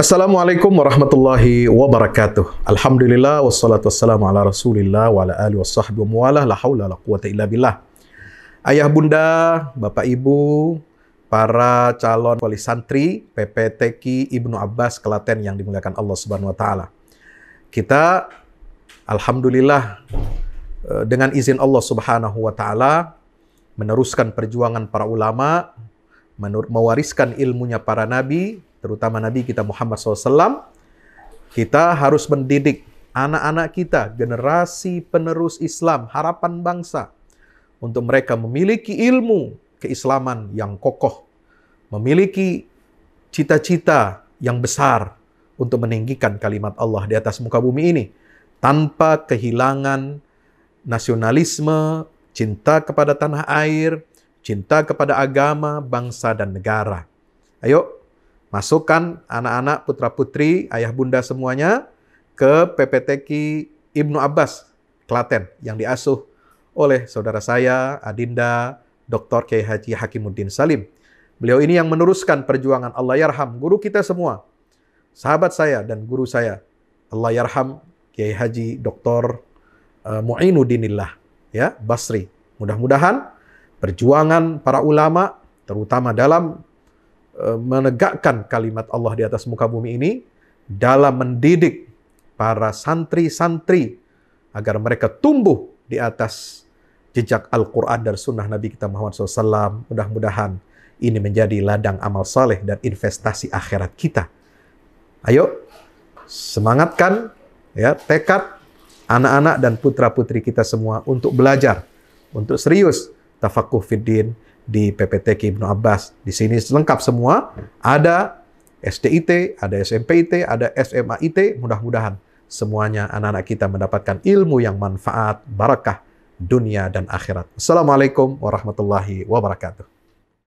Assalamualaikum warahmatullahi wabarakatuh. Alhamdulillah wassalatu wassalamu ala Rasulillah wa ala alihi washabbihi wa la haula la quwata illa billah. Ayah bunda, bapak ibu, para calon wali santri PPTK Ibnu Abbas Kelaten yang dimuliakan Allah Subhanahu wa taala. Kita alhamdulillah eh, dengan izin Allah Subhanahu wa taala meneruskan perjuangan para ulama, mewariskan ilmunya para nabi terutama Nabi kita Muhammad SAW, kita harus mendidik anak-anak kita, generasi penerus Islam, harapan bangsa, untuk mereka memiliki ilmu keislaman yang kokoh, memiliki cita-cita yang besar untuk meninggikan kalimat Allah di atas muka bumi ini tanpa kehilangan nasionalisme, cinta kepada tanah air, cinta kepada agama, bangsa dan negara. Ayo Masukkan anak-anak putra-putri, ayah bunda semuanya ke PPTK Ibnu Abbas Klaten yang diasuh oleh saudara saya Adinda Dr. Kiai Haji Hakimuddin Salim. Beliau ini yang meneruskan perjuangan Allah Yarham, guru kita semua. Sahabat saya dan guru saya, Allah Yarham Kiai Haji Dr. Eh, Mu'inuddinillah ya Basri. Mudah-mudahan perjuangan para ulama terutama dalam Eh, menegakkan kalimat Allah di atas muka bumi ini dalam mendidik para santri-santri agar mereka tumbuh di atas jejak Al-Quran dan sunnah Nabi kita Muhammad SAW. Mudah-mudahan ini menjadi ladang amal saleh dan investasi akhirat kita. Ayo, semangatkan ya tekad anak-anak dan putra-putri kita semua untuk belajar, untuk serius Tafakuh Fiddin, di PPTK Ibnu Abbas. Di sini lengkap semua. Ada SDIT, ada SMPIT, ada SMAIT. Mudah-mudahan semuanya anak-anak kita mendapatkan ilmu yang manfaat, barakah dunia dan akhirat. Assalamualaikum warahmatullahi wabarakatuh.